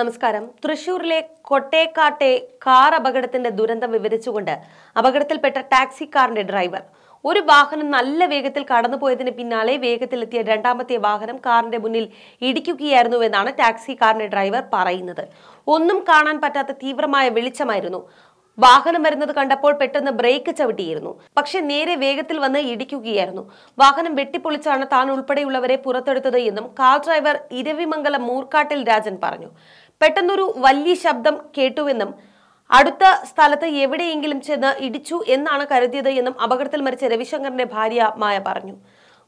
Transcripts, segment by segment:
നമസ്കാരം തൃശൂരിലെ കൊട്ടേക്കാട്ടെ കാർ അപകടത്തിന്റെ ദുരന്തം വിവരിച്ചുകൊണ്ട് അപകടത്തിൽപ്പെട്ട ടാക്സി കാറിന്റെ ഡ്രൈവർ ഒരു വാഹനം നല്ല വേഗത്തിൽ കടന്നുപോയതിന് പിന്നാലെ വേഗത്തിലെത്തിയ രണ്ടാമത്തെ വാഹനം കാറിന്റെ മുന്നിൽ ഇടിക്കുകയായിരുന്നുവെന്നാണ് ടാക്സി കാറിന്റെ ഡ്രൈവർ പറയുന്നത് ഒന്നും കാണാൻ പറ്റാത്ത തീവ്രമായ വെളിച്ചമായിരുന്നു വാഹനം വരുന്നത് കണ്ടപ്പോൾ പെട്ടെന്ന് ബ്രേക്ക് ചവിട്ടിയിരുന്നു പക്ഷെ നേരെ വേഗത്തിൽ വന്ന് ഇടിക്കുകയായിരുന്നു വാഹനം വെട്ടിപ്പൊളിച്ചാണ് താൻ ഉൾപ്പെടെയുള്ളവരെ പുറത്തെടുത്തത് എന്നും കാർ ഡ്രൈവർ ഇരവിമംഗലം മൂർക്കാട്ടിൽ രാജൻ പറഞ്ഞു പെട്ടെന്നൊരു വലിയ ശബ്ദം കേട്ടുവെന്നും അടുത്ത സ്ഥലത്ത് എവിടെയെങ്കിലും ചെന്ന് ഇടിച്ചു എന്നാണ് കരുതിയത് എന്നും അപകടത്തിൽ മരിച്ച രവിശങ്കറിന്റെ ഭാര്യ മായ പറഞ്ഞു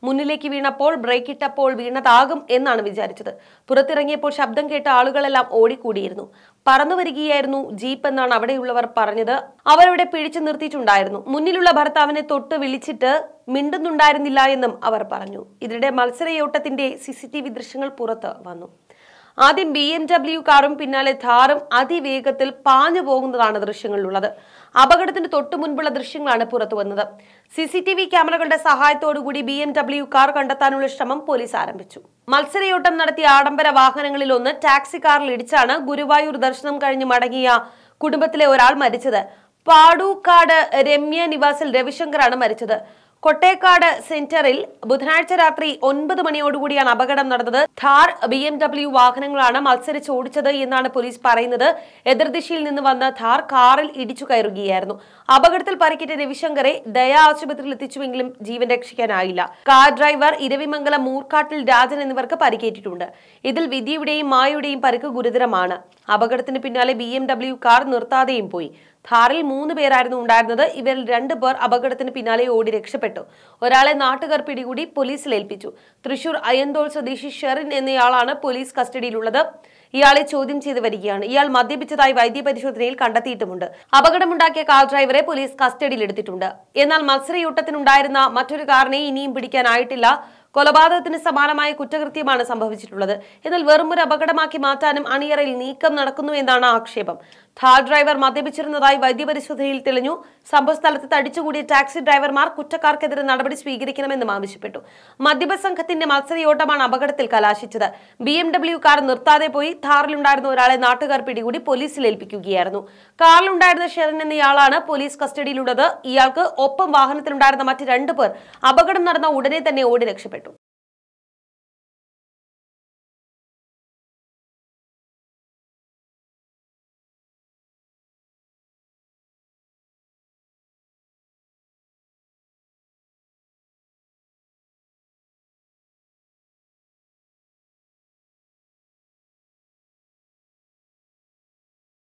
മുന്നിലേക്ക് വീണപ്പോൾ ബ്രേക്ക് ഇട്ടപ്പോൾ വീണതാകും എന്നാണ് വിചാരിച്ചത് പുറത്തിറങ്ങിയപ്പോൾ ശബ്ദം കേട്ട ആളുകളെല്ലാം ഓടിക്കൂടിയിരുന്നു പറന്നു വരികയായിരുന്നു ജീപ്പ് എന്നാണ് അവിടെയുള്ളവർ പറഞ്ഞത് അവരവിടെ പിടിച്ചു നിർത്തിയിട്ടുണ്ടായിരുന്നു മുന്നിലുള്ള ഭർത്താവിനെ തൊട്ട് വിളിച്ചിട്ട് മിണ്ടുന്നുണ്ടായിരുന്നില്ല എന്നും അവർ പറഞ്ഞു ഇതിനിടെ മത്സരയോട്ടത്തിന്റെ സിസിടിവി ദൃശ്യങ്ങൾ പുറത്ത് വന്നു ആദ്യം ബി എം ഡബ്ല്യു കാറും പിന്നാലെ ധാറും അതിവേഗത്തിൽ പാഞ്ഞു പോകുന്നതാണ് ദൃശ്യങ്ങളിലുള്ളത് അപകടത്തിന് തൊട്ടു മുൻപുള്ള ദൃശ്യങ്ങളാണ് പുറത്തു വന്നത് സി സി ടി വി ക്യാമറകളുടെ സഹായത്തോടുകൂടി ബി എം ഡബ്ല്യു കാർ കണ്ടെത്താനുള്ള ശ്രമം പോലീസ് ആരംഭിച്ചു മത്സരയോട്ടം നടത്തിയ ആഡംബര വാഹനങ്ങളിൽ ഒന്ന് ടാക്സി കാറിൽ ഇടിച്ചാണ് ഗുരുവായൂർ ദർശനം കഴിഞ്ഞ് മടങ്ങിയ കുടുംബത്തിലെ ഒരാൾ മരിച്ചത് പാടൂക്കാട് രമ്യ നിവാസിൽ രവിശങ്കറാണ് മരിച്ചത് കൊട്ടേക്കാട് സെന്ററിൽ ബുധനാഴ്ച രാത്രി ഒൻപത് മണിയോടുകൂടിയാണ് അപകടം നടന്നത് ഥാർ ബി എം ഡബ്ല്യു വാഹനങ്ങളാണ് മത്സരിച്ച് ഓടിച്ചത് എന്നാണ് പോലീസ് പറയുന്നത് എതിർദിശയിൽ നിന്ന് വന്ന ഥാർ കാറിൽ ഇടിച്ചു കയറുകയായിരുന്നു അപകടത്തിൽ പരിക്കേറ്റ രവിശങ്കറെ ദയാ ആശുപത്രിയിൽ എത്തിച്ചുവെങ്കിലും ജീവൻ രക്ഷിക്കാനായില്ല കാർ ഡ്രൈവർ ഇരവിമംഗലം മൂർക്കാട്ടിൽ രാജൻ എന്നിവർക്ക് പരിക്കേറ്റിട്ടുണ്ട് ഇതിൽ വിധിയുടെയും മായയുടെയും പരുക്ക് ഗുരുതരമാണ് അപകടത്തിന് പിന്നാലെ ബി കാർ നിർത്താതെയും പോയി ഥാറിൽ മൂന്ന് പേരായിരുന്നു ഉണ്ടായിരുന്നത് ഇവരിൽ രണ്ട് പേർ അപകടത്തിന് പിന്നാലെ ഓടി രക്ഷപ്പെട്ടു കൊല്ലപ്പെട്ടു ഒരാളെ നാട്ടുകാർ പിടികൂടി പോലീസിൽ ഏൽപ്പിച്ചു തൃശൂർ അയ്യന്തോൾ സ്വദേശി ഷെറിൻ എന്നയാളാണ് പോലീസ് കസ്റ്റഡിയിലുള്ളത് ഇയാളെ ചോദ്യം ചെയ്തു വരികയാണ് ഇയാൾ മദ്യപിച്ചതായി വൈദ്യ പരിശോധനയിൽ കണ്ടെത്തിയിട്ടുമുണ്ട് അപകടമുണ്ടാക്കിയ കാർ ഡ്രൈവറെ പോലീസ് കസ്റ്റഡിയിലെടുത്തിട്ടുണ്ട് എന്നാൽ മത്സരയൂട്ടത്തിനുണ്ടായിരുന്ന മറ്റൊരു കാറിനെ ഇനിയും പിടിക്കാനായിട്ടില്ല കൊലപാതകത്തിന് സമാനമായ കുറ്റകൃത്യമാണ് സംഭവിച്ചിട്ടുള്ളത് എന്നാൽ വെറുമൊരു അപകടമാക്കി മാറ്റാനും അണിയറയിൽ നീക്കം നടക്കുന്നു എന്നാണ് ആക്ഷേപം ഥാർ ഡ്രൈവർ മദ്യപിച്ചിരുന്നതായി വൈദ്യപരിശോധനയിൽ തെളിഞ്ഞു സംഭവസ്ഥലത്ത് തടിച്ചുകൂടിയ ടാക്സി ഡ്രൈവർമാർ കുറ്റക്കാർക്കെതിരെ നടപടി സ്വീകരിക്കണമെന്നും ആവശ്യപ്പെട്ടു മദ്യപ സംഘത്തിന്റെ മത്സരയോട്ടമാണ് അപകടത്തിൽ കലാശിച്ചത് ബി എം ഡബ്ല്യു കാർ നിർത്താതെ പോയി ഥാറിലുണ്ടായിരുന്ന ഒരാളെ നാട്ടുകാർ പിടികൂടി പോലീസിൽ ഏൽപ്പിക്കുകയായിരുന്നു കാറിലുണ്ടായിരുന്ന ഷെറിൻ എന്നയാളാണ് പോലീസ് കസ്റ്റഡിയിലുള്ളത് ഇയാൾക്ക് ഒപ്പം വാഹനത്തിലുണ്ടായിരുന്ന മറ്റ് രണ്ടു പേർ അപകടം നടന്ന ഉടനെ തന്നെ ഓടി രക്ഷപ്പെട്ടു